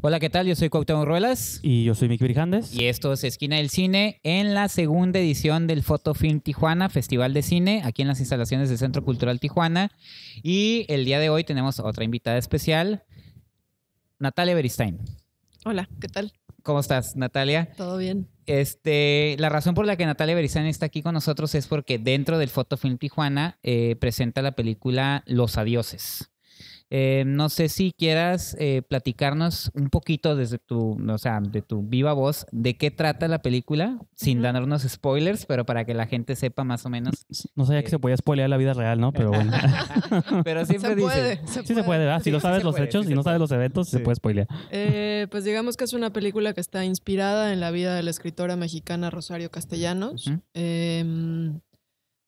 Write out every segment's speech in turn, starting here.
Hola, ¿qué tal? Yo soy Cuauhtémoc Ruelas. Y yo soy Mick Brijandes. Y esto es Esquina del Cine en la segunda edición del Fotofilm Tijuana, Festival de Cine, aquí en las instalaciones del Centro Cultural Tijuana. Y el día de hoy tenemos otra invitada especial, Natalia Beristain. Hola, ¿qué tal? ¿Cómo estás, Natalia? Todo bien. Este, la razón por la que Natalia Beristain está aquí con nosotros es porque dentro del Fotofilm Tijuana eh, presenta la película Los Adioses. Eh, no sé si quieras eh, platicarnos un poquito desde tu, o sea, de tu viva voz, de qué trata la película, sin darnos spoilers, pero para que la gente sepa más o menos. No sabía que eh, se podía spoilear la vida real, ¿no? Pero bueno. pero siempre se puede, sí se puede, ¿verdad? Ah, si no sabes los hechos, y no sabes los eventos, se puede spoilear. pues digamos que es una película que está inspirada en la vida de la escritora mexicana Rosario Castellanos.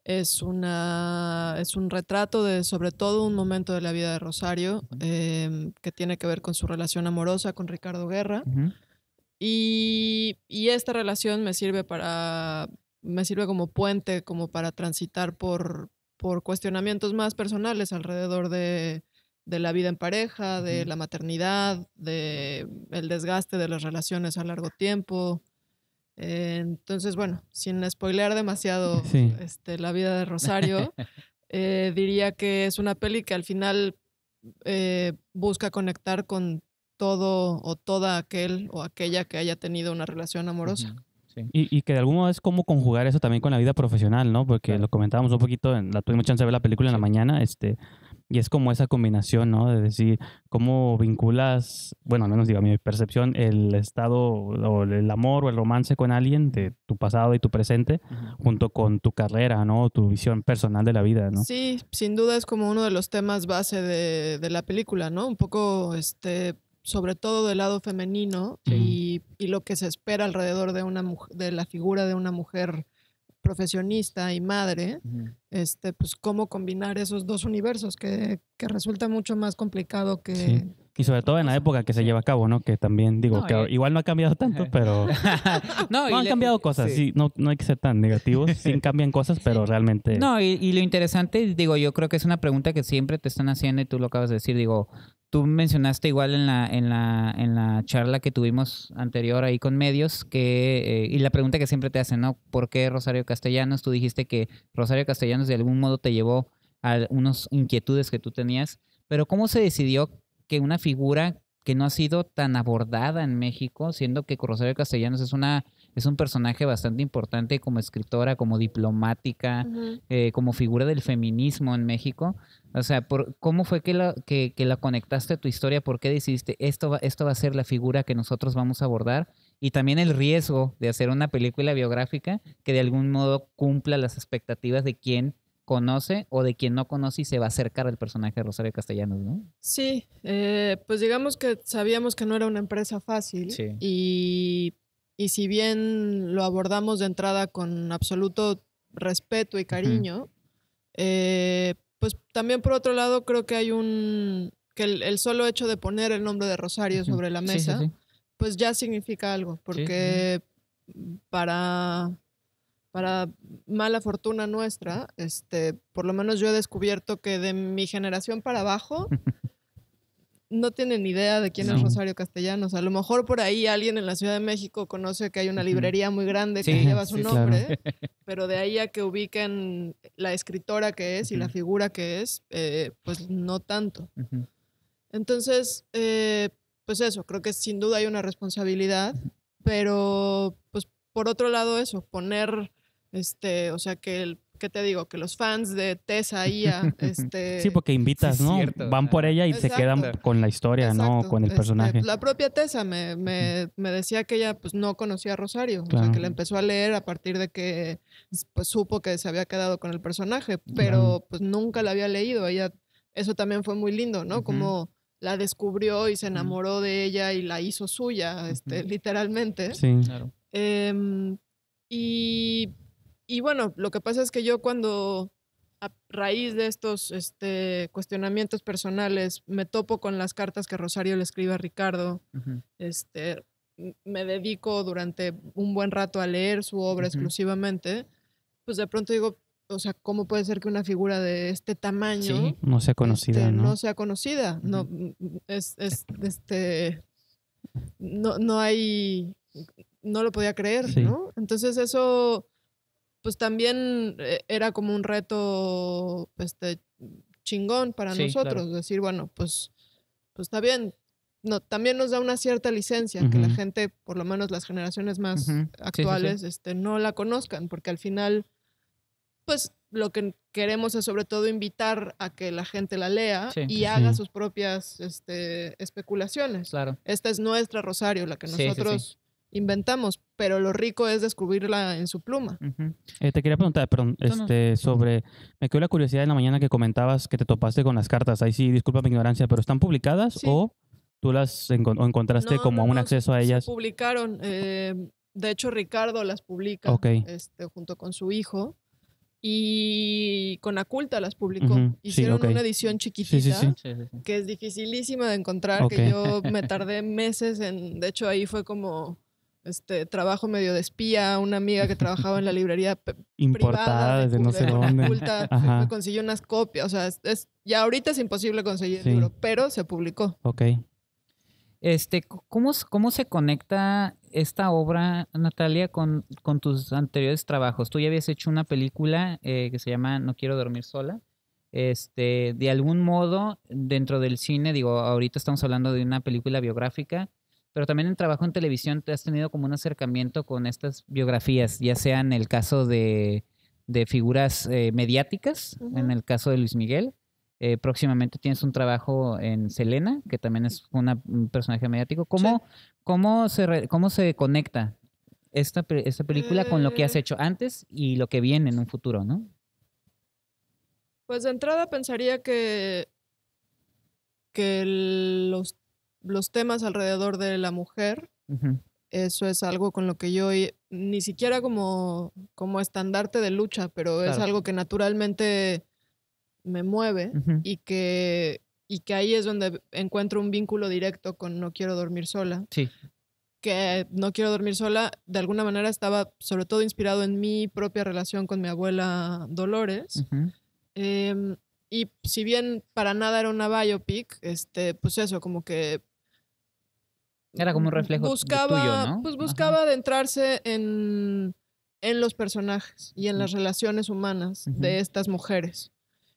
Es, una, un retrato de sobre todo un momento de la vida de Rosario em, que tiene que ver con su relación amorosa con Ricardo Guerra. y, esta relación me sirve para me sirve como puente, como para transitar por, por cuestionamientos más personales alrededor de, la vida en pareja, de la maternidad, de el desgaste de las relaciones a largo tiempo, eh, entonces, bueno, sin spoilear demasiado este, la vida de Rosario, eh, diría que es una peli que al final eh, busca conectar con todo o toda aquel o aquella que haya tenido una relación amorosa. Y, que de alguna modo es como conjugar eso también con la vida profesional, ¿no? Porque lo comentábamos un poquito, en, la tuvimos chance de ver la película en la mañana, este, y es como esa combinación, ¿no? De decir, cómo vinculas, bueno, al menos digo, mi percepción, el estado o el amor o el romance con alguien de tu pasado y tu presente, junto con tu carrera, ¿no? Tu visión personal de la vida, ¿no? Sí, sin duda es como uno de los temas base de, la película, ¿no? Un poco, este, sobre todo del lado femenino y, lo que se espera alrededor de, una, de la figura de una mujer profesionista y madre, este, pues cómo combinar esos dos universos que, resulta mucho más complicado que... Y sobre todo en la época que se lleva a cabo, ¿no? Que también, digo, que igual no ha cambiado tanto, pero... no, han cambiado cosas, sí. no, no hay que ser tan negativos, sí cambian cosas, pero realmente... No, y, lo interesante, digo, yo creo que es una pregunta que siempre te están haciendo y tú lo acabas de decir, digo, tú mencionaste igual en la, en la, en la charla que tuvimos anterior ahí con medios que, eh, y la pregunta que siempre te hacen, ¿no? ¿Por qué Rosario Castellanos? Tú dijiste que Rosario Castellanos de algún modo te llevó a unas inquietudes que tú tenías, pero ¿cómo se decidió que una figura que no ha sido tan abordada en México, siendo que Rosario Castellanos es una es un personaje bastante importante como escritora, como diplomática, eh, como figura del feminismo en México. O sea, por, ¿cómo fue que la, que, la conectaste a tu historia? ¿Por qué decidiste esto va, esto va a ser la figura que nosotros vamos a abordar? Y también el riesgo de hacer una película biográfica que de algún modo cumpla las expectativas de quien conoce o de quien no conoce y se va a acercar al personaje de Rosario Castellanos, ¿no? Sí, eh, pues digamos que sabíamos que no era una empresa fácil sí. y y si bien lo abordamos de entrada con absoluto respeto y cariño, eh, pues también por otro lado creo que hay un, que el, solo hecho de poner el nombre de Rosario sobre la mesa, pues ya significa algo, porque para, para mala fortuna nuestra, este, por lo menos yo he descubierto que de mi generación para abajo... no tienen idea de quién es Rosario Castellanos. A lo mejor por ahí alguien en la Ciudad de México conoce que hay una librería muy grande que lleva su nombre, pero de ahí a que ubiquen la escritora que es y la figura que es, eh, pues no tanto. Entonces, eh, pues eso, creo que sin duda hay una responsabilidad, pero pues por otro lado eso, poner, este, o sea, que el ¿qué te digo? Que los fans de Tessa Ia, este... Sí, porque invitas, ¿no? Van por ella y se quedan con la historia, ¿no? Con el este, personaje. la propia Tessa me, decía que ella pues no conocía a Rosario, o sea, que la empezó a leer a partir de que pues, supo que se había quedado con el personaje, pero pues nunca la había leído. Ella, eso también fue muy lindo, ¿no? Como la descubrió y se enamoró de ella y la hizo suya, este, literalmente. Sí, claro. Em, y y bueno, lo que pasa es que yo cuando a raíz de estos este, cuestionamientos personales me topo con las cartas que Rosario le escribe a Ricardo, este, me dedico durante un buen rato a leer su obra exclusivamente, pues de pronto digo, o sea, ¿cómo puede ser que una figura de este tamaño no sea conocida? Este, ¿no? ¿no? sea conocida, no, es, este, no, no hay, no lo podía creer, ¿no? Entonces eso pues también eh, era como un reto este, chingón para nosotros, decir, bueno, pues, pues está bien. No, también nos da una cierta licencia que la gente, por lo menos las generaciones más actuales, Este, no la conozcan, porque al final, pues lo que queremos es sobre todo invitar a que la gente la lea y haga sus propias este, especulaciones. Claro. Esta es nuestra Rosario, la que nosotros inventamos, pero lo rico es descubrirla en su pluma. Eh, te quería preguntar, perdón, este, sobre, me quedó la curiosidad en la mañana que comentabas que te topaste con las cartas, ahí sí, disculpa mi ignorancia, pero ¿están publicadas o tú las encontraste como un acceso a ellas? publicaron, eh, de hecho Ricardo las publica este, junto con su hijo y con Aculta las publicó. Hicieron una edición chiquitita que es dificilísima de encontrar, que yo me tardé meses en, de hecho ahí fue como este trabajo medio de espía, una amiga que trabajaba en la librería importada de no sé dónde, consiguió unas copias, o sea, es, ya ahorita es imposible conseguir el libro, pero se publicó. Ok. Este, ¿cómo, ¿cómo se conecta esta obra, Natalia, con, con tus anteriores trabajos? Tú ya habías hecho una película eh, que se llama No quiero dormir sola este, de algún modo, dentro del cine, digo, ahorita estamos hablando de una película biográfica, pero también en trabajo en televisión te has tenido como un acercamiento con estas biografías, ya sea en el caso de, figuras eh, mediáticas, en el caso de Luis Miguel. Eh, próximamente tienes un trabajo en Selena, que también es un personaje mediático. ¿Cómo, se, cómo se conecta esta, esta película con lo que has mm. hecho antes y lo que viene en un futuro, no? Pues de entrada pensaría que, que los los temas alrededor de la mujer. Eso es algo con lo que yo ni siquiera como, como estandarte de lucha, pero es algo que naturalmente me mueve y que y que ahí es donde encuentro un vínculo directo con No quiero dormir sola. Sí. Que No quiero dormir sola de alguna manera estaba sobre todo inspirado en mi propia relación con mi abuela Dolores. Em, y si bien para nada era una biopic, este, pues eso, como que era como un reflejo buscaba, de tuyo, ¿no? Pues buscaba adentrarse en, en, los personajes y en las relaciones humanas de estas mujeres.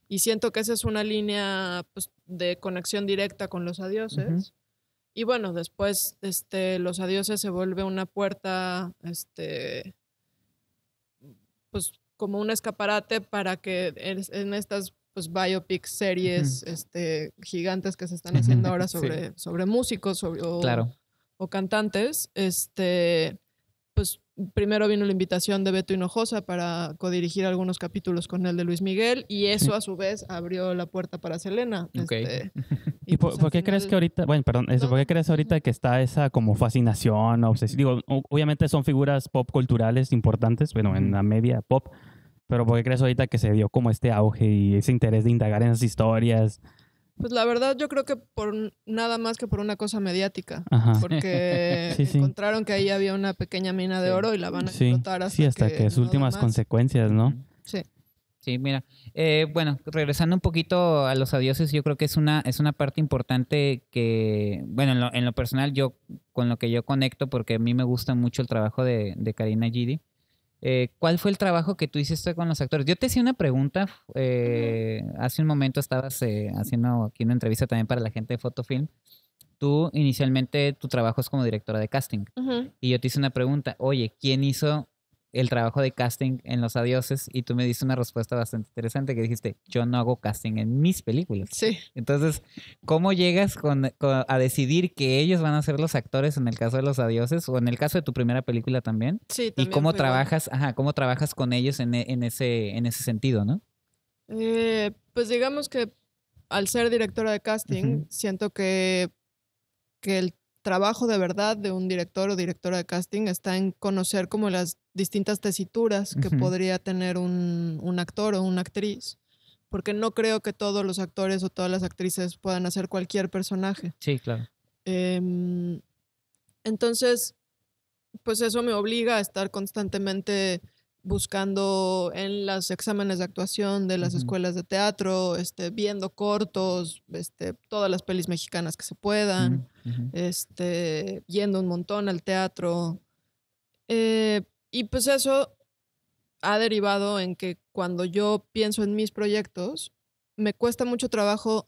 Y siento que esa es una línea pues, de conexión directa con los adioses. Y bueno, después este, los adioses se vuelve una puerta, este, pues como un escaparate para que en estas pues biopic series este, gigantes que se están haciendo ahora sobre, sobre músicos sobre, claro cantantes, este, pues primero vino la invitación de Beto Hinojosa para codirigir algunos capítulos con el de Luis Miguel y eso a su vez abrió la puerta para Selena. Este, ¿Y, pues, por, qué crees que ahorita, bueno, perdón, este, ¿por qué crees ahorita que está esa como fascinación, obsesión? Digo, obviamente son figuras pop culturales importantes, bueno, en la media pop, pero ¿por qué crees ahorita que se dio como este auge y ese interés de indagar en esas historias? Pues la verdad yo creo que por nada más que por una cosa mediática, porque encontraron que ahí había una pequeña mina de oro y la van a explotar hasta Sí, hasta que, sus últimas consecuencias, ¿no? Sí. Sí, mira. Eh, bueno, regresando un poquito a los adioses, yo creo que es una, es una parte importante que, bueno, en lo, personal yo, con lo que yo conecto, porque a mí me gusta mucho el trabajo de, Karina Gidi. Eh, ¿Cuál fue el trabajo que tú hiciste con los actores? Yo te hice una pregunta, eh, hace un momento estabas eh, haciendo aquí una entrevista también para la gente de Fotofilm. Tú inicialmente tu trabajo es como directora de casting y yo te hice una pregunta, oye, ¿quién hizo el trabajo de casting en Los Adioses y tú me diste una respuesta bastante interesante que dijiste, yo no hago casting en mis películas. Sí. Entonces, ¿cómo llegas a decidir que ellos van a ser los actores en el caso de Los Adioses o en el caso de tu primera película también? Sí, también ¿Y cómo trabajas, ajá, cómo trabajas con ellos en, e, ese, en ese sentido, no? Eh, pues digamos que al ser directora de casting, siento que, que el trabajo de verdad de un director o directora de casting está en conocer como las distintas tesituras que podría tener un, actor o una actriz, porque no creo que todos los actores o todas las actrices puedan hacer cualquier personaje. Sí, claro. Em, entonces, pues eso me obliga a estar constantemente buscando en los exámenes de actuación de las escuelas de teatro, este, viendo cortos, este, todas las pelis mexicanas que se puedan, este, yendo un montón al teatro. Eh, y pues eso ha derivado en que cuando yo pienso en mis proyectos, me cuesta mucho trabajo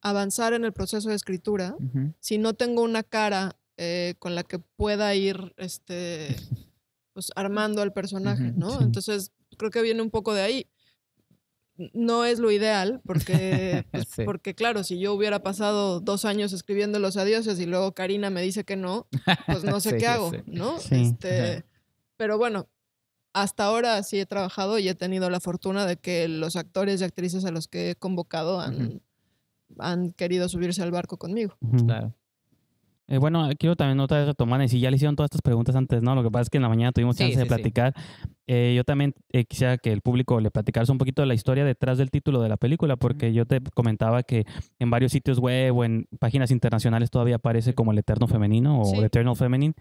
avanzar en el proceso de escritura si no tengo una cara eh, con la que pueda ir este, pues armando al personaje, ¿no? Entonces, creo que viene un poco de ahí. No es lo ideal, porque, pues, porque claro, si yo hubiera pasado dos años escribiendo los adioses y luego Karina me dice que no, pues no sé qué hago, ¿no? Este, pero bueno, hasta ahora sí he trabajado y he tenido la fortuna de que los actores y actrices a los que he convocado han, han querido subirse al barco conmigo. Claro. Eh, bueno, quiero también otra vez retomar, y si ya le hicieron todas estas preguntas antes, ¿no? Lo que pasa es que en la mañana tuvimos chance de platicar. Eh, yo también eh, quisiera que el público le platicara un poquito de la historia detrás del título de la película, porque yo te comentaba que en varios sitios web o en páginas internacionales todavía aparece como El Eterno Femenino o El Eternal Feminine,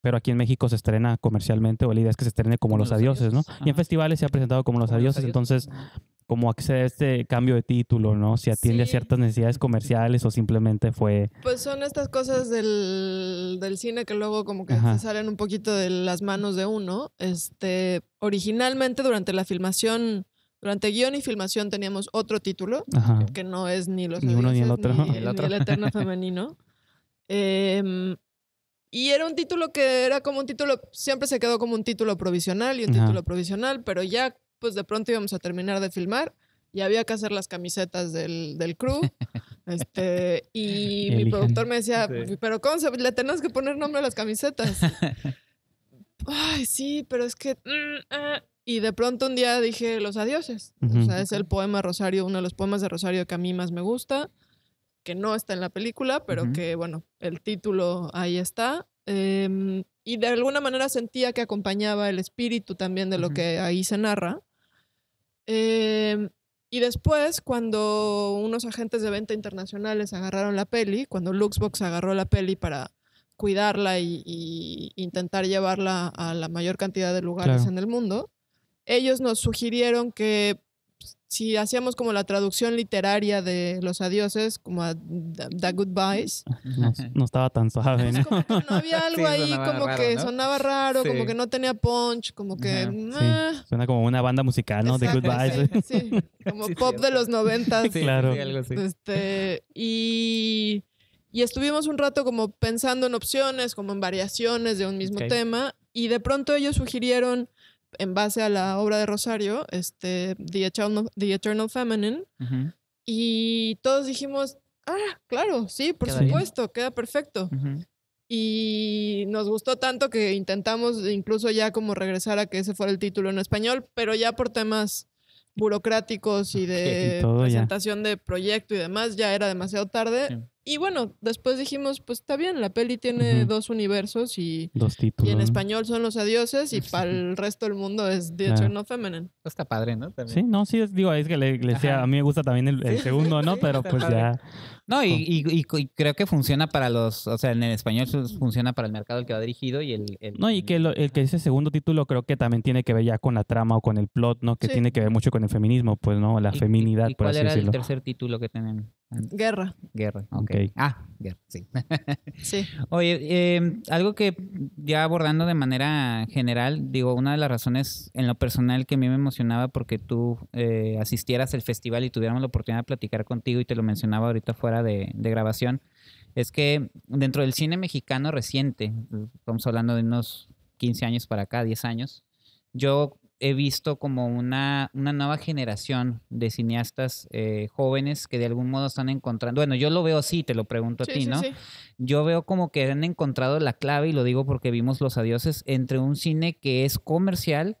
pero aquí en México se estrena comercialmente, o la idea es que se estrene como, Los, adióses, Adioses, ¿no? Y en festivales se ha presentado como Los adióses, Adioses, entonces cómo accede a este cambio de título, ¿no? Si atiende a ciertas necesidades comerciales o simplemente fue... Pues son estas cosas del, cine que luego como que salen un poquito de las manos de uno. Este, originalmente durante la filmación, durante guión y filmación teníamos otro título, que no es ni los... Ni uno ni el otro. el, eterno femenino. Em, y era un título que era como un título, siempre se quedó como un título provisional y un título provisional, pero ya pues de pronto íbamos a terminar de filmar y había que hacer las camisetas del, del crew. Este, y mi productor me decía, pero ¿cómo le tenemos que poner nombre a las camisetas? Ay, sí, pero es que... Mm, ah, y de pronto un día dije Los Adioses. O sea, es el poema Rosario, uno de los poemas de Rosario que a mí más me gusta, que no está en la película, pero que, bueno, el título ahí está. Em, y de alguna manera sentía que acompañaba el espíritu también de lo que ahí se narra. Em, y después, cuando unos agentes de venta internacionales agarraron la peli, cuando Luxbox agarró la peli para cuidarla y, intentar llevarla a la mayor cantidad de lugares en el mundo, ellos nos sugirieron que si hacíamos como la traducción literaria de los adioses, como a The Goodbyes. No, estaba tan suave, ¿no? no había algo ahí como que sonaba raro, como que no tenía punch, como que... Mm, ah. Suena como una banda musical, ¿no? The Goodbyes. Sí, como pop de los noventas. claro. Algo así. Este, y, estuvimos un rato como pensando en opciones, como en variaciones de un mismo tema, y de pronto ellos sugirieron en base a la obra de Rosario, este, The, Eternal, Feminine, y todos dijimos, ah, claro, sí, por supuesto, queda perfecto. Y nos gustó tanto que intentamos incluso ya como regresar a que ese fuera el título en español, pero ya por temas burocráticos y de presentación de proyecto y demás, ya era demasiado tarde. Y bueno, después dijimos, pues está bien, la peli tiene dos universos y, en español son los adioses y pues para el resto del mundo es de hecho, No Feminine. Está padre, ¿no? También. Sí, no, sí, digo, es que le, le a mí me gusta también el, segundo, ¿no? Pero pues ya... No, y, creo que funciona para los, o sea, en el español funciona para el mercado al que va dirigido y el... no, y que el que ese segundo título creo que también tiene que ver ya con la trama o con el plot, ¿no? Que tiene que ver mucho con el feminismo, pues, ¿no? La feminidad, por así decirlo. ¿Cuál el tercer título que tienen? Guerra. Guerra, ok. okay. Ah, guerra, sí. sí. Oye, em, algo que ya abordando de manera general, digo, una de las razones en lo personal que a mí me emocionaba porque tú eh, asistieras al festival y tuviéramos la oportunidad de platicar contigo y te lo mencionaba ahorita fuera de, de grabación, es que dentro del cine mexicano reciente, estamos hablando de unos 15 años para acá, 10 años, yo he visto como una, una nueva generación de cineastas eh, jóvenes que de algún modo están encontrando, bueno, yo lo veo así, te lo pregunto a ti, ¿no? Sí. Yo veo como que han encontrado la clave, y lo digo porque vimos Los Adioses, entre un cine que es comercial,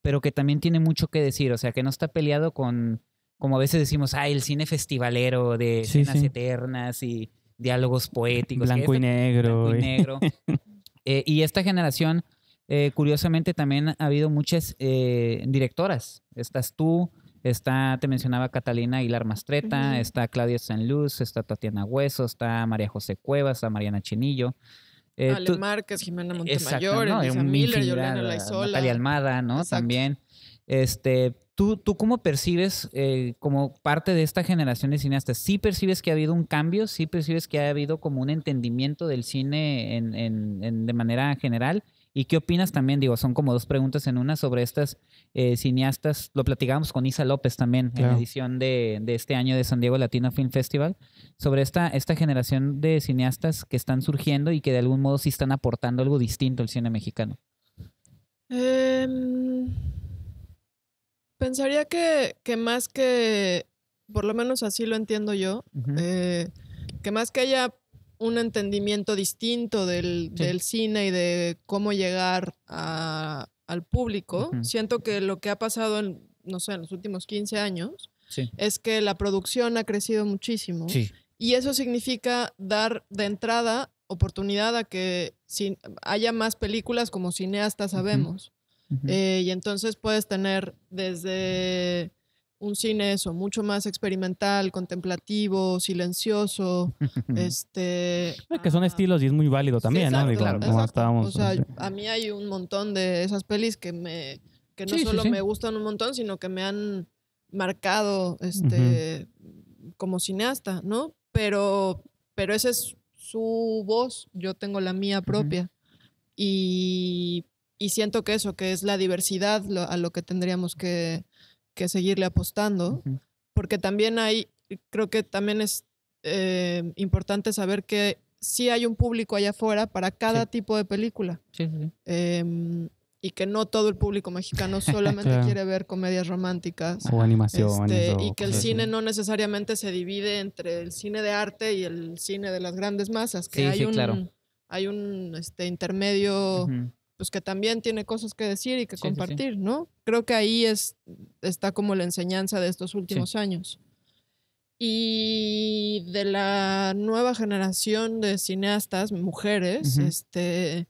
pero que también tiene mucho que decir, o sea, que no está peleado con, como a veces decimos, ¡ay, el cine festivalero de escenas eternas y diálogos poéticos. Blanco y este negro. Blanco y negro. Eh, y esta generación eh, curiosamente también ha habido muchas eh, directoras. Estás tú, está, te mencionaba Catalina Aguilar Mastreta, está Claudia Sanluz, está Tatiana Hueso, está María José Cuevas, está Mariana Chinillo. Eh, Ale Márquez, Jimena Montemayor, exacto, Almada, ¿no? También. Este, ¿tú, ¿Tú cómo percibes como parte de esta generación de cineastas? ¿Sí percibes que ha habido un cambio? ¿Sí percibes que ha habido como un entendimiento del cine en, en, de manera general? ¿Y qué opinas también? Digo, son como dos preguntas en una sobre estas eh, cineastas. Lo platicábamos con Isa López también en la edición de, este año de San Diego Latino Film Festival, sobre esta, esta generación de cineastas que están surgiendo y que de algún modo sí están aportando algo distinto al cine mexicano. Em, pensaría que, más que, por lo menos así lo entiendo yo, eh, que más que haya un entendimiento distinto del, cine y de cómo llegar al público. Siento que lo que ha pasado en, no sé, en los últimos 15 años es que la producción ha crecido muchísimo. Y eso significa dar de entrada oportunidad a que haya más películas como cineasta sabemos. Eh, y entonces puedes tener desde un cine eso, mucho más experimental, contemplativo, silencioso, este... Ah, que son estilos y es muy válido también, ¿no? estábamos... a mí hay un montón de esas pelis que me... que no solo me gustan un montón, sino que me han marcado este, como cineasta, ¿no? Pero, pero esa es su voz, yo tengo la mía propia. y, y, siento que eso, que es la diversidad a lo que tendríamos que, que seguirle apostando, porque también hay, creo que también es eh, importante saber que sí hay un público allá afuera para cada tipo de película. Em, y que no todo el público mexicano solamente quiere ver comedias románticas. O animación. Este, y que el cine no necesariamente se divide entre el cine de arte y el cine de las grandes masas, que hay un... Hay un este, intermedio pues que también tiene cosas que decir y que compartir, ¿no? Creo que ahí es, está como la enseñanza de estos últimos años. Y de la nueva generación de cineastas, mujeres, este,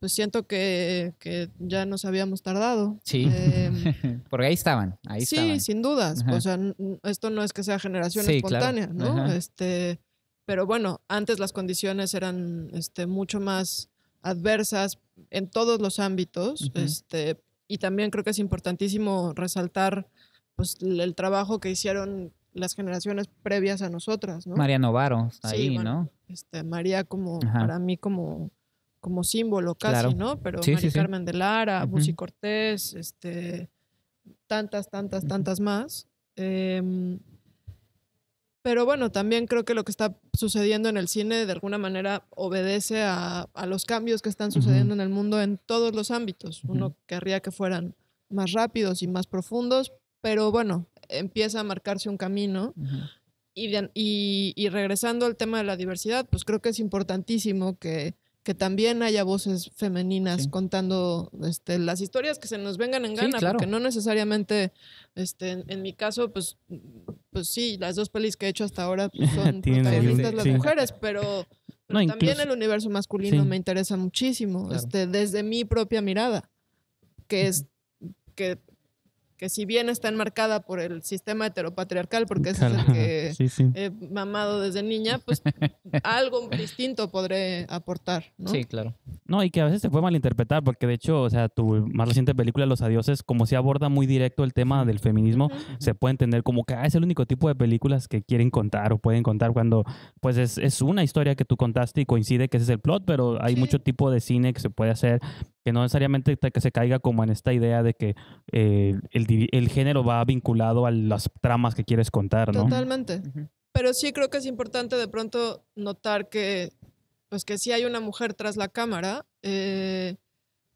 pues siento que, ya nos habíamos tardado. Sí. Em, Porque ahí estaban. Ahí sí, sin dudas. O sea, esto no es que sea generación espontánea, ¿no? Este, pero bueno, antes las condiciones eran este, mucho más adversas en todos los ámbitos. este, y también creo que es importantísimo resaltar pues, el trabajo que hicieron las generaciones previas a nosotras, ¿no? María Novaro, ahí, ¿no? Este, María como, para mí como, como símbolo casi, ¿no? Pero María Carmen de Lara, uh Cortés, este, tantas, tantas, tantas más. Em, pero bueno, también creo que lo que está sucediendo en el cine de alguna manera obedece a, los cambios que están sucediendo en el mundo en todos los ámbitos. Uno querría que fueran más rápidos y más profundos, pero bueno, empieza a marcarse un camino. y, y, regresando al tema de la diversidad, pues creo que es importantísimo que, que también haya voces femeninas contando este, las historias que se nos vengan en gana, porque no necesariamente, este, en mi caso, pues pues sí, las dos pelis que he hecho hasta ahora pues, son protagonistas las mujeres, pero, también el universo masculino me interesa muchísimo, este, desde mi propia mirada, que es que que si bien está enmarcada por el sistema heteropatriarcal, porque es el que he mamado desde niña, pues algo distinto podré aportar, ¿no? Sí, claro. No, y que a veces se puede malinterpretar, porque de hecho, o sea, tu más reciente película, Los Adioses, como se aborda muy directo el tema del feminismo, se puede entender como que ah, es el único tipo de películas que quieren contar o pueden contar cuando, pues es, es una historia que tú contaste y coincide que ese es el plot, pero hay mucho tipo de cine que se puede hacer que no necesariamente que se caiga como en esta idea de que eh, el, género va vinculado a las tramas que quieres contar, ¿no? Totalmente. Pero sí creo que es importante de pronto notar que, pues que si hay una mujer tras la cámara, eh,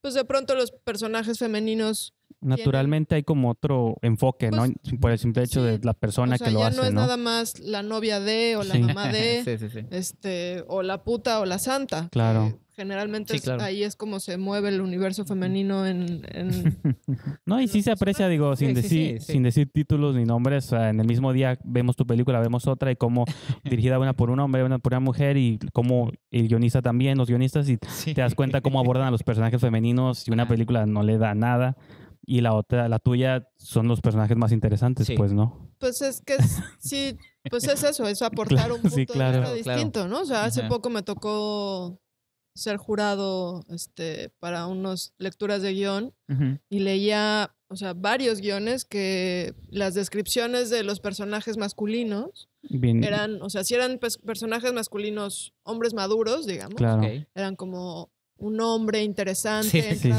pues de pronto los personajes femeninos Naturalmente hay como otro enfoque, ¿no? Pues, por el simple hecho de la persona que lo hace. No es nada más la novia de o la mamá de, este, o la puta o la santa. Claro. Eh, generalmente ahí es como se mueve el universo femenino en. no, y sí se aprecia, digo, sin, decir, sin decir títulos ni nombres. en el mismo día vemos tu película, vemos otra y cómo dirigida una por un hombre, una por una mujer y cómo el guionista también, los guionistas, y te das cuenta cómo abordan a los personajes femeninos y una película no le da nada y la otra, la tuya, son los personajes más interesantes, pues, ¿no? Pues es que sí, pues es eso, es aportar un punto de distinto, ¿no? O sea, hace poco me tocó ser jurado este, para unas lecturas de guión y leía, o sea, varios guiones que las descripciones de los personajes masculinos eran, o sea, si eran personajes masculinos, hombres maduros, digamos, eran como un hombre interesante, sí,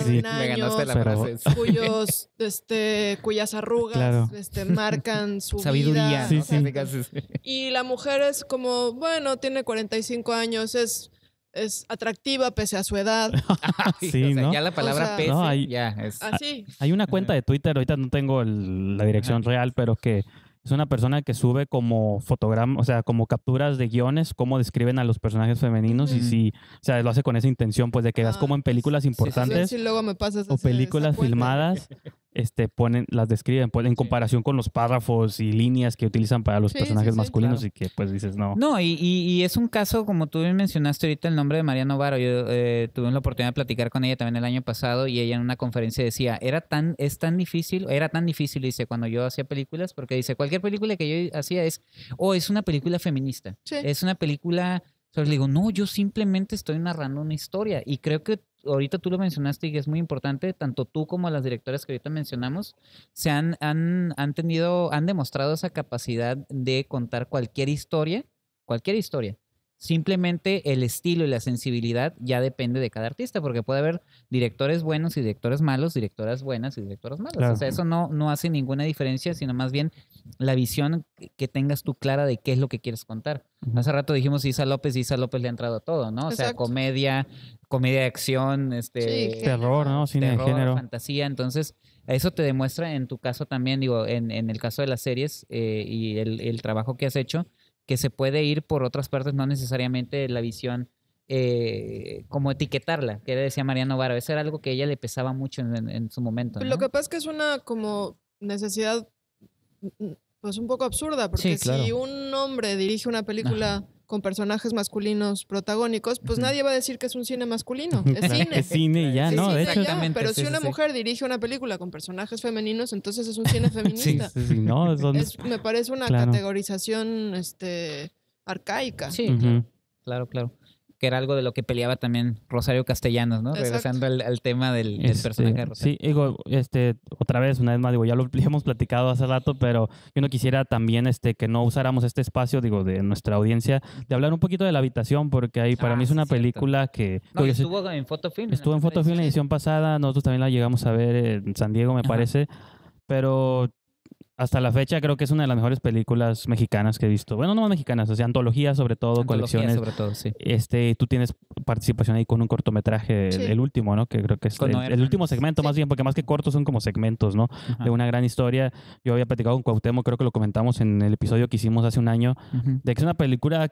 cuyos, este, cuyas arrugas este, marcan su sabiduría. Vida. Y la mujer es como, bueno, tiene 45 años, es es atractiva pese a su edad. sí, Ya la palabra pese, hay, ya Hay una cuenta de Twitter, ahorita no tengo la dirección real, pero que es una persona que sube como o sea, como capturas de guiones, cómo describen a los personajes femeninos y si, o lo hace con esa intención, pues de que veas ah, como en películas importantes o películas filmadas este, ponen, las describen pues, en comparación con los párrafos y líneas que utilizan para los personajes masculinos y que pues dices no. No, y, es un caso, como tú mencionaste ahorita el nombre de María Novaro yo eh, tuve la oportunidad de platicar con ella también el año pasado y ella en una conferencia decía, era tan, es tan difícil, era tan difícil, dice, cuando yo hacía películas, porque dice, cualquier película que yo hacía es, o oh, es una película feminista, es una película... yo le digo, no, yo simplemente estoy narrando una historia y creo que ahorita tú lo mencionaste y es muy importante, tanto tú como las directoras que ahorita mencionamos, se han, han, han tenido, han demostrado esa capacidad de contar cualquier historia, cualquier historia, Simplemente el estilo y la sensibilidad ya depende de cada artista, porque puede haber directores buenos y directores malos, directoras buenas y directoras malas. O sea, eso no, no hace ninguna diferencia, sino más bien la visión que tengas tú clara de qué es lo que quieres contar. Hace rato dijimos Isa López, Isa López le ha entrado todo, ¿no? O sea, comedia, comedia de acción, este... terror, ¿no? Cine de género. fantasía. Entonces, eso te demuestra en tu caso también, digo, en, el caso de las series eh, y el trabajo que has hecho, que se puede ir por otras partes, no necesariamente la visión eh, como etiquetarla, que decía Mariano Varo. Eso era algo que a ella le pesaba mucho en, su momento. Pues lo que pasa es que es una como necesidad mm, mm, pues un poco absurda, porque si un hombre dirige una película con personajes masculinos protagónicos, pues nadie va a decir que es un cine masculino. Es cine. es ya, ¿no? Pero si una mujer dirige una película con personajes femeninos, entonces es un cine feminista. no, es, me parece una categorización este, arcaica. Sí, claro, claro que era algo de lo que peleaba también Rosario Castellanos, ¿no? Regresando al, tema del, este, personaje de Rosario. Sí, digo, este, otra vez, una vez más, digo, ya lo hemos platicado hace rato, pero yo no quisiera también este, que no usáramos este espacio, digo, de nuestra audiencia, de hablar un poquito de la habitación, porque ahí para ah, mí es una película que... estuvo en Fotofilm. Estuvo en Fotofilm la edición pasada, nosotros también la llegamos a ver en San Diego, me parece, pero hasta la fecha creo que es una de las mejores películas mexicanas que he visto. Bueno, no más mexicanas, o sea, antologías sobre todo, colecciones. sobre todo, sí. Este, tú tienes participación ahí con un cortometraje, el último, ¿no? Que creo que es el, último segmento más bien, porque más que cortos son como segmentos, ¿no? De una gran historia. Yo había platicado con Cuauhtémoc, creo que lo comentamos en el episodio que hicimos hace un año, de que es una película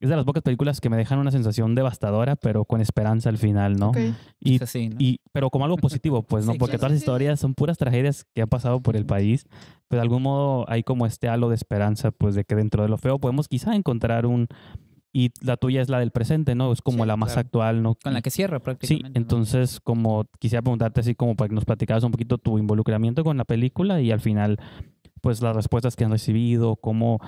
es de las pocas películas que me dejan una sensación devastadora, pero con esperanza al final, ¿no? Y, así, y, pero como algo positivo, pues, ¿no? Porque todas las historias son puras tragedias que han pasado por el país, pero de algún modo hay como este halo de esperanza, pues, de que dentro de lo feo podemos quizá encontrar un... Y la tuya es la del presente, ¿no? Es como la más actual, ¿no? Con la que cierra prácticamente. Sí, entonces, como quisiera preguntarte así como para que nos platicaras un poquito tu involucramiento con la película y al final, pues, las respuestas que han recibido, cómo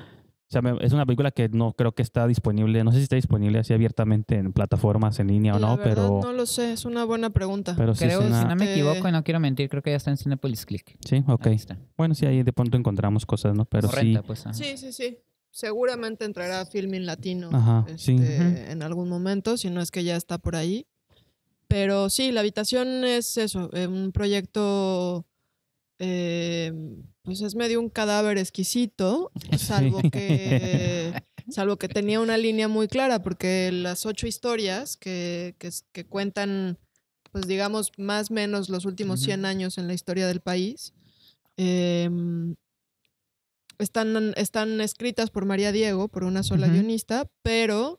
o sea, es una película que no creo que está disponible, no sé si está disponible así abiertamente en plataformas en línea o no, pero... No lo sé, es una buena pregunta. Pero creo, si no me este, equivoco y no quiero mentir, creo que ya está en Cinepolis Click. Sí, ok. Bueno, sí, ahí de pronto encontramos cosas, ¿no? Pero sí... Pues, sí, sí, sí. Seguramente entrará a Filming Latino este, en algún momento, si no es que ya está por ahí. Pero sí, La Habitación es eso, eh, un proyecto eh, pues es medio un cadáver exquisito, salvo que, salvo que tenía una línea muy clara, porque las ocho historias que, cuentan, pues digamos, más o menos los últimos 100 años en la historia del país, em, están, están escritas por María Diego, por una sola guionista, pero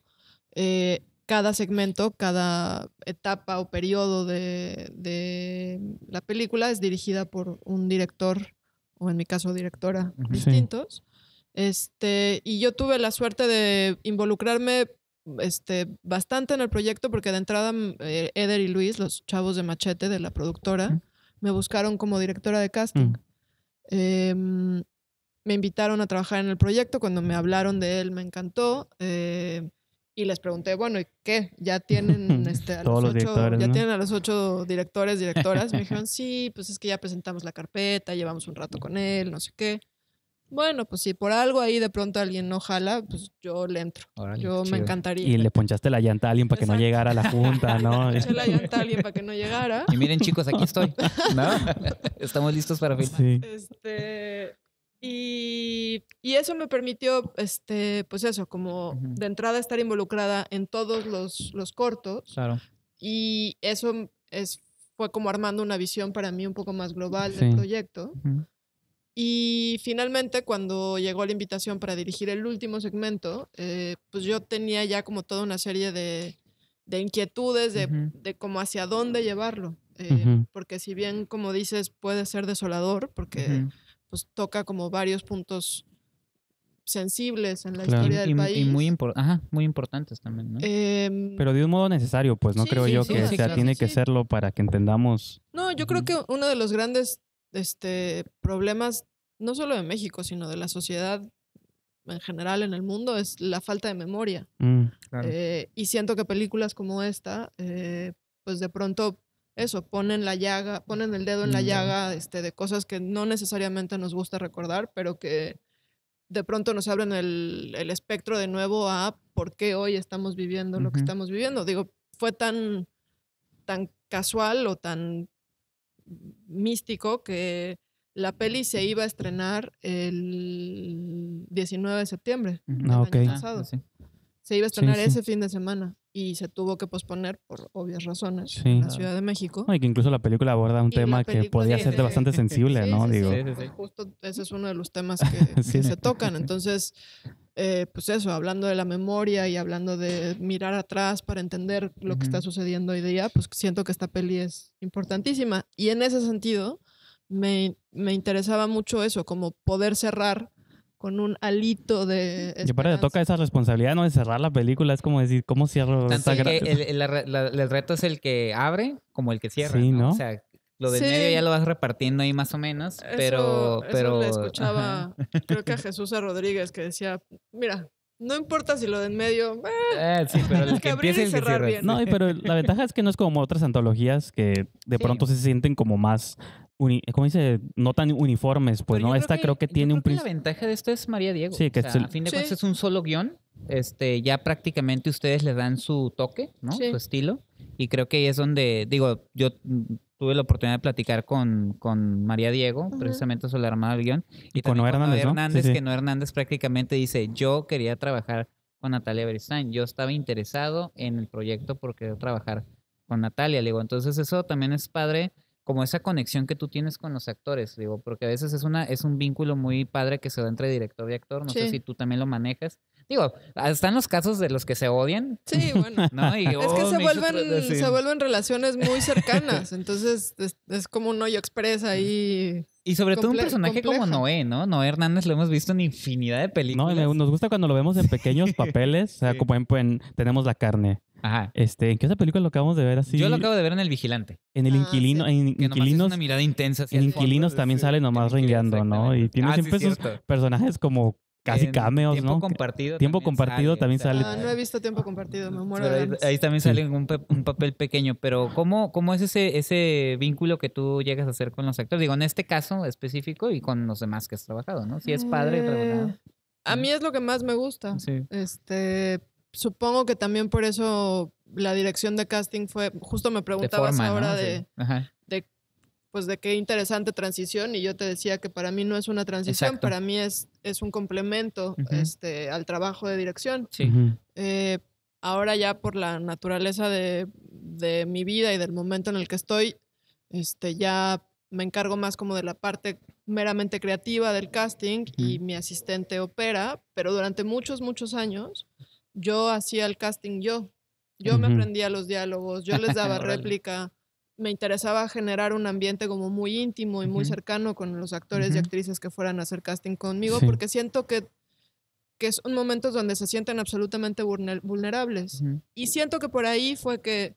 eh, cada segmento, cada etapa o periodo de, la película es dirigida por un director, o en mi caso directora, distintos. Este, y yo tuve la suerte de involucrarme este, bastante en el proyecto porque de entrada mm, eh, Eder y Luis, los chavos de Machete de la productora, me buscaron como directora de casting. Mm. Em, me invitaron a trabajar en el proyecto, cuando me hablaron de él me encantó. Eh, y les pregunté, bueno, ¿y qué? ¿Ya tienen, este, a, los ocho, ¿ya tienen a los ocho directores, directoras? Me dijeron, sí, pues es que ya presentamos la carpeta, llevamos un rato con él, no sé qué. Bueno, pues si por algo ahí de pronto alguien no jala, pues yo le entro. yo me encantaría. Y le ponchaste la llanta a alguien para que no llegara a la junta, ¿no? Le ponché la llanta a alguien para que no llegara. Y miren, chicos, aquí estoy. ¿No? Estamos listos para filmar. Sí. Este, y, y, eso me permitió, este, pues eso, como de entrada estar involucrada en todos los, los cortos. Claro. Y eso es, fue como armando una visión para mí un poco más global del proyecto. Y finalmente, cuando llegó la invitación para dirigir el último segmento, eh, pues yo tenía ya como toda una serie de, de inquietudes de, de cómo hacia dónde llevarlo. Eh, porque si bien, como dices, puede ser desolador, porque pues toca como varios puntos sensibles en la historia del y, país. Y muy, muy importantes también, ¿no? Em, Pero de un modo necesario, pues no creo yo que sea, tiene que serlo para que entendamos. No, yo creo que uno de los grandes este, problemas, no solo de México, sino de la sociedad en general en el mundo, es la falta de memoria. Mm. Eh, y siento que películas como esta, eh, pues de pronto eso, ponen la llaga, ponen el dedo en la mm, llaga este, de cosas que no necesariamente nos gusta recordar, pero que de pronto nos abren el, espectro de nuevo a por qué hoy estamos viviendo lo que estamos viviendo. Digo, fue tan, tan casual o tan místico que la peli se iba a estrenar el 19 de septiembre. Ah, año pasado. Ah, sí. Se iba a estrenar ese fin de semana y se tuvo que posponer por obvias razones en la Ciudad de México. y que incluso la película aborda un tema que podía ser bastante sensible, ¿no? Digo. sí. justo ese es uno de los temas que, se tocan. Entonces, eh, pues eso, hablando de la memoria y hablando de mirar atrás para entender lo que está sucediendo hoy día, pues siento que esta peli es importantísima. Y en ese sentido, me, me interesaba mucho eso, como poder cerrar con un alito de. Esperanza. para que toca esa responsabilidad no de cerrar la película, es como decir, ¿cómo cierro el, el, reto es el que abre como el que cierra. Sí, ¿no? O sea, lo del medio ya lo vas repartiendo ahí más o menos, pero. pero... escuchaba, creo que a Jesús a Rodríguez que decía: Mira, no importa si lo de en medio. Eh, eh, sí, pero el que, y cerrar No, pero la ventaja es que no es como otras antologías que de pronto se sienten como más ¿cómo dice? No tan uniformes, pues, ¿no? Esta creo que, tiene un que La ventaja de esto es María Diego. Sí, que es el... a fin de cuentas es un solo guión. Este, ya prácticamente ustedes le dan su toque, ¿no? Su estilo. Y creo que ahí es donde, digo, yo tuve la oportunidad de platicar con, con María Diego, precisamente sobre la armada del guión. Y, con Noé Hernández, Hernández que Noé Hernández prácticamente dice, yo quería trabajar con Natalia Beristán Yo estaba interesado en el proyecto porque quería trabajar con Natalia. Le digo, entonces eso también es padre como esa conexión que tú tienes con los actores, digo, porque a veces es una es un vínculo muy padre que se da entre director y actor, no sé si tú también lo manejas. Digo, ah, están los casos de los que se odian. Sí, bueno. es que oh, se vuelven, relaciones muy cercanas, entonces es, como un hoyo expresa ahí. Y sobre todo un personaje como Noé, ¿no? Noé Hernández lo hemos visto en infinidad de películas. No, nos gusta cuando lo vemos en pequeños papeles, o sea, como en, en, Tenemos la carne, Ajá. Este, ¿En qué otra película lo acabamos de ver así? Yo lo acabo de ver en El Vigilante. En El ah, Inquilino. En Inquilinos. una mirada intensa. En Inquilinos también sale nomás ringueando, ¿no? Y tiene ah, siempre esos personajes como casi cameos, tiempo ¿no? Compartido tiempo compartido. también sale. Ah, no he visto tiempo compartido, me muero de ahí, ahí, también sale un, papel pequeño, pero ¿cómo, cómo es ese, ese vínculo que tú llegas a hacer con los actores? Digo, en este caso específico y con los demás que has trabajado, ¿no? Si es padre, eh, A mí es lo que más me gusta. Sí. Este, supongo que también por eso la dirección de casting fue, justo me preguntabas ahora de, pues de qué interesante transición y yo te decía que para mí no es una transición, para mí es, es un complemento este, al trabajo de dirección. Eh, ahora ya por la naturaleza de, mi vida y del momento en el que estoy, este, ya me encargo más como de la parte meramente creativa del casting y mi asistente opera, pero durante muchos, muchos años yo hacía el casting yo. Yo me aprendía los diálogos, yo les daba réplica. Me interesaba generar un ambiente como muy íntimo y muy cercano con los actores y actrices que fueran a hacer casting conmigo, porque siento que, que son momentos donde se sienten absolutamente vulnerables. Y siento que por ahí fue que,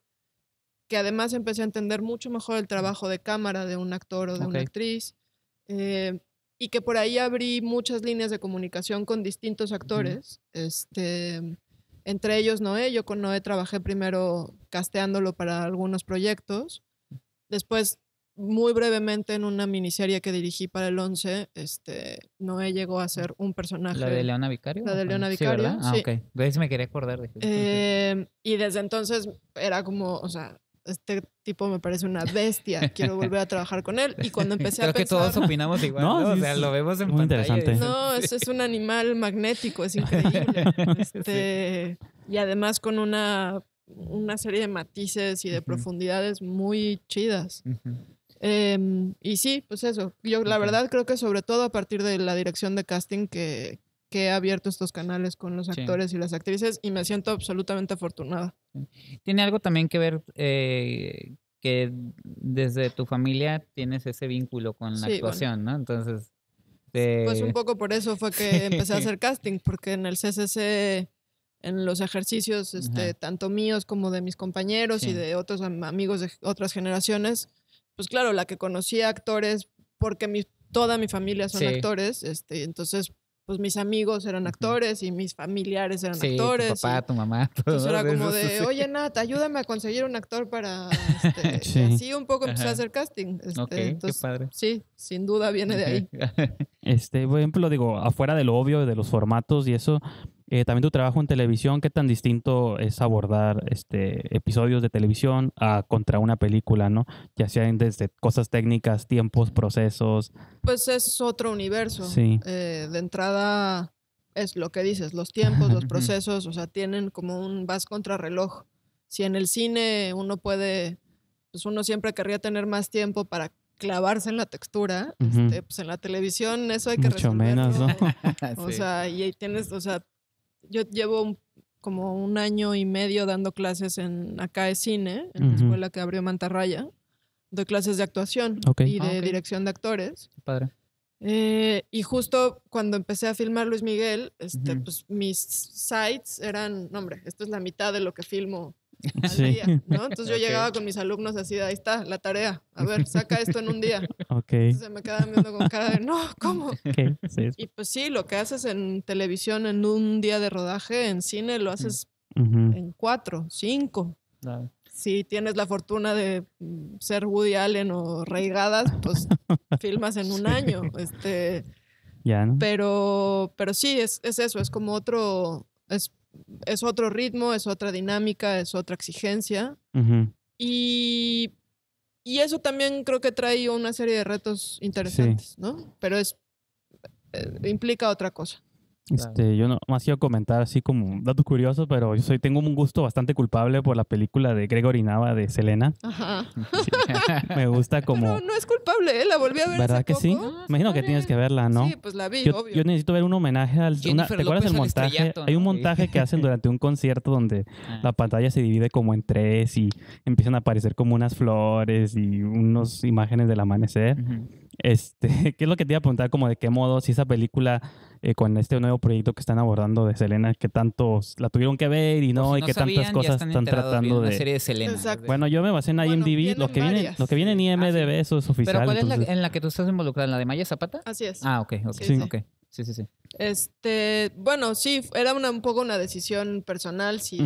que además empecé a entender mucho mejor el trabajo de cámara de un actor o de una actriz. Eh, y que por ahí abrí muchas líneas de comunicación con distintos actores. Este entre ellos Noé. Yo con Noé trabajé primero casteándolo para algunos proyectos. Después, muy brevemente, en una miniserie que dirigí para el 11, este, Noé llegó a ser un personaje. ¿La de Leona Vicario? La de Leona Vicario. Ah, sí, Ah, ok. me quería acordar. De eh, y desde entonces era como, o sea, este tipo me parece una bestia, quiero volver a trabajar con él. Y cuando empecé a pensar... Creo que todos opinamos igual, ¿no? O sea, lo vemos en muy Interesante. No, es, un animal magnético, es increíble. Este, y además con una, serie de matices y de profundidades muy chidas. Em, y sí, pues eso. Yo la verdad creo que sobre todo a partir de la dirección de casting que, que he abierto estos canales con los actores y las actrices y me siento absolutamente afortunada. Tiene algo también que ver eh, que desde tu familia tienes ese vínculo con la actuación, ¿no? Entonces... Pues un poco por eso fue que empecé a hacer casting, porque en el CCC, en los ejercicios, este, tanto míos como de mis compañeros y de otros amigos de otras generaciones, pues claro, la que conocía actores, porque mi, toda mi familia son actores, este, entonces pues mis amigos eran actores y mis familiares eran actores. Tu papá, tu mamá. Todo entonces era como de, oye Nat, ayúdame a conseguir un actor para... Este, así un poco empecé a hacer casting. Este, qué padre. Sí, sin duda viene de ahí. Este, por ejemplo, digo, afuera de lo obvio, de los formatos y eso, eh, también tu trabajo en televisión, ¿qué tan distinto es abordar este, episodios de televisión a contra una película, ¿no? Ya sea desde cosas técnicas, tiempos, procesos. Pues es otro universo. Eh, de entrada es lo que dices, los tiempos, los procesos, o sea, tienen como un vas contra reloj. Si en el cine uno puede, pues uno siempre querría tener más tiempo para clavarse en la textura, este, pues en la televisión eso hay que Mucho menos, ¿no? o sea, y ahí tienes, o sea, yo llevo como un año y medio dando clases en acá de cine, en la escuela que abrió Mantarraya. Doy clases de actuación y de ah, dirección de actores. padre. Eh, y justo cuando empecé a filmar Luis Miguel, este, pues mis sites eran, hombre, esto es la mitad de lo que filmo Entonces yo llegaba con mis alumnos así, ahí está, la tarea, a ver, saca esto en un día. Entonces me quedaban viendo con cara de, no, ¿cómo? Y pues sí, lo que haces en televisión en un día de rodaje, en cine lo haces mm. en cuatro, cinco. Si tienes la fortuna de mm, ser Woody Allen o Reigadas, pues filmas en un año. Este, pero, pero sí, es, es eso, es como otro, es es otro ritmo, es otra dinámica, es otra exigencia. Y eso también creo que trae una serie de retos interesantes, ¿no? Pero es eh, implica otra cosa. Este, Yo no más quiero comentar así como datos curiosos, pero yo soy, tengo un gusto bastante culpable por la película de Gregory Nava de Selena. Ajá. Me gusta como... Pero no es culpable, ¿eh? la volví a ver ¿Verdad que sí? Ah, imagino que tienes que verla, ¿no? Sí, pues la vi, yo, obvio. Yo necesito ver un homenaje al... ¿Te acuerdas del montaje? Hay un montaje que hacen durante un concierto donde ah, la pantalla se divide como en tres y empiezan a aparecer como unas flores y unas imágenes del amanecer. Este, ¿Qué es lo que te iba a preguntar? Como de qué modo, si esa película eh, con este nuevo proyecto que están abordando de Selena, que tantos la tuvieron que ver y no, y que tantas cosas están, tratando de... serie de Selena. Bueno, yo me basé en IMDb, lo, que viene, lo que viene en IMDb, ah, eso es oficial. ¿Pero cuál es la en la que tú estás involucrada? la de Maya Zapata? Así es. Ah, ok, ok. Sí, sí. Sí, Este, bueno, sí, era un poco una decisión personal si,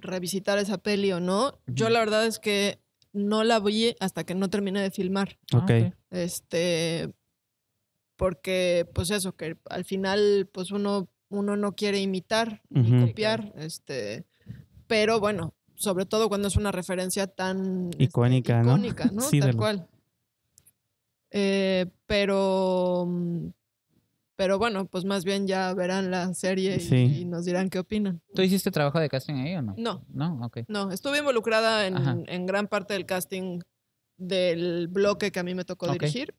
revisitar esa peli o no. Yo la verdad es que no la vi hasta que no terminé de filmar. Ah, ok. Este, porque pues eso, que al final pues uno, uno no quiere imitar ni copiar, este, pero bueno, sobre todo cuando es una referencia tan icónica, este, icónica ¿no? Tal cual. Eh, pero mm, pero bueno, pues más bien ya verán la serie y, nos dirán qué opinan. ¿Tú hiciste trabajo de casting ahí o no? No. No, ok. No, estuve involucrada en, en gran parte del casting del bloque que a mí me tocó dirigir,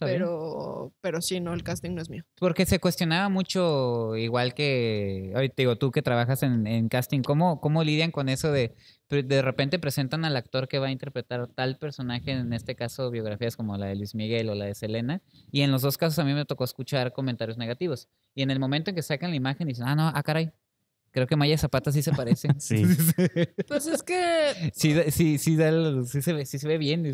pero, pero sí, no, el casting no es mío. Porque se cuestionaba mucho, igual que, ahorita digo, tú que trabajas en, casting, ¿cómo, ¿cómo lidian con eso de de repente presentan al actor que va a interpretar tal personaje, en este caso biografías como la de Luis Miguel o la de Selena, y en los dos casos a mí me tocó escuchar comentarios negativos. Y en el momento en que sacan la imagen dicen, ah, no, ah, caray, Creo que Maya Zapata sí se parece. sí. Pues es que. Sí, sí, sí, sí, se ve, sí se ve bien.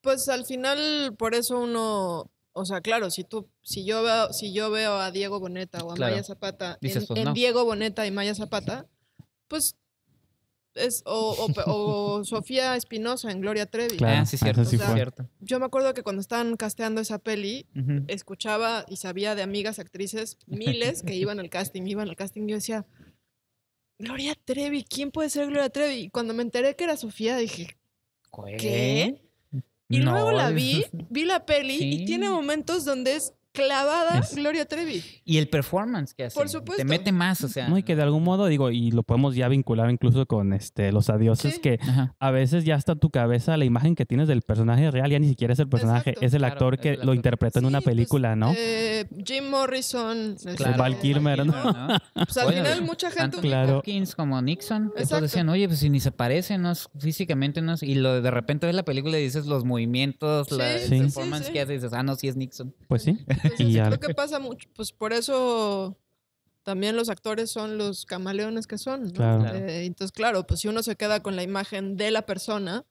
Pues al final, por eso uno. O sea, claro, si tú, si yo veo, si yo veo a Diego Boneta o a Maya Zapata, en, pues Diego Boneta y Maya Zapata, pues es o, Sofía Espinosa en Gloria Trevi. Claro, ah, sí, cierto. Sí cierto. Yo me acuerdo que cuando estaban casteando esa peli, escuchaba y sabía de amigas actrices, miles que iban al casting, iban al casting, y yo decía, Gloria Trevi, ¿quién puede ser Gloria Trevi? Y cuando me enteré que era Sofía, dije, ¿qué? Y luego la vi, vi la peli y tiene momentos donde es clavada Gloria Trevi. Y el performance que hace. Por supuesto. Te mete más, o sea. y que de algún modo, digo, y lo podemos ya vincular incluso con este, los adioses, que a veces ya está en tu cabeza la imagen que tienes del personaje real, ya ni siquiera es el personaje, es el actor que lo interpreta en una pues, película, ¿no? Eh, Jim Morrison. Claro, este, Val ¿no? pues al final mucha gente... Tanto claro. Hopkins como Nixon, entonces decían, oye, pues si ni se parecen, no, físicamente no Y lo, de repente ves la película y dices los movimientos, las la performance que hace, y dices, ah, no, si es Nixon. Pues sí. y Creo que pasa mucho, pues por eso también los actores son los camaleones que son. Eh, entonces, claro, pues si uno se queda con la imagen de la persona,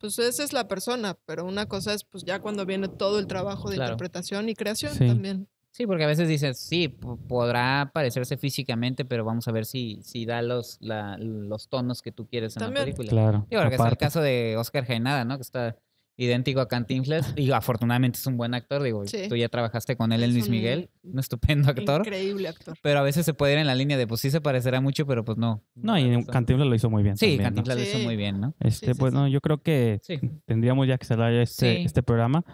pues esa es la persona, pero una cosa es pues ya cuando viene todo el trabajo de interpretación y creación también. Sí, porque a veces dices, sí, podrá parecerse físicamente, pero vamos a ver si, si da los, los tonos que tú quieres en la película. Claro. Y ahora que es el caso de Oscar Jaenada, ¿no? Que está idéntico a Cantinflas. y afortunadamente es un buen actor. Digo, tú ya trabajaste con él en Luis Miguel, un estupendo actor. Increíble actor. Pero a veces se puede ir en la línea de, pues sí se parecerá mucho, pero pues no. No, y Cantinflas lo hizo muy bien. Sí, Cantinflas lo hizo muy bien, Este, pues no, yo creo que tendríamos ya que cerrar este, este programa.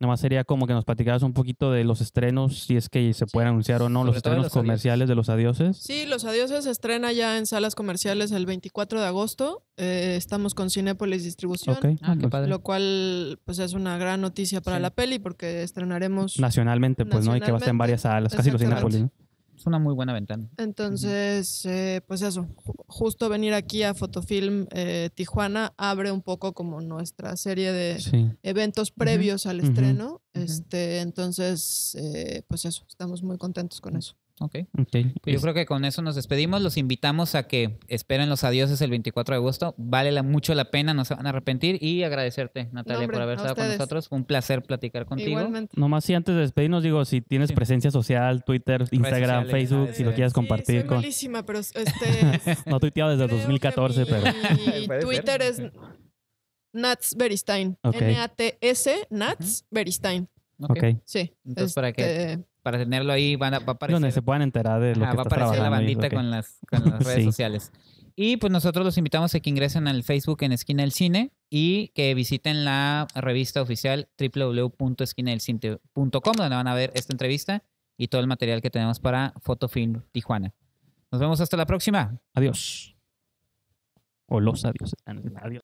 Nada más sería como que nos platicaras un poquito de los estrenos, si es que se pueden anunciar o no, los estrenos comerciales de Los Adioses. Sí, Los Adioses se estrena ya en salas comerciales el 24 de agosto. Eh, estamos con Cinépolis Distribución, ah, pues, lo cual pues es una gran noticia para la peli porque estrenaremos... Nacionalmente, pues, ¿no? Y que va a estar en varias salas, casi los Cinépolis es una muy buena ventana. Entonces, eh, pues eso, justo venir aquí a Fotofilm eh, Tijuana abre un poco como nuestra serie de eventos previos al estreno. este, entonces, eh, pues eso, estamos muy contentos con mm. eso. Okay. Yo pues. creo que con eso nos despedimos. Los invitamos a que esperen los adioses el 24 de agosto. Vale mucho la pena, no se van a arrepentir. Y agradecerte, Natalia, por haber estado con nosotros. un placer platicar contigo. Nomás si antes de despedirnos, digo, si tienes presencia social, Twitter, Instagram, Facebook, si lo quieres compartir. con... pero este... no tuiteado desde 2014, pero... Twitter es Nats Beristein. N-A-T-S, Nats Beristein. Ok. Sí. Entonces, para que este, para tenerlo ahí, van a, aparecer. Donde se puedan enterar de lo ah, que Va a aparecer la bandita con las, redes sociales. Y pues nosotros los invitamos a que ingresen al Facebook en Esquina del Cine y que visiten la revista oficial www.esquinadelcine.com, donde van a ver esta entrevista y todo el material que tenemos para Fotofilm Tijuana. Nos vemos hasta la próxima. Adiós. O los adiós. Adiós.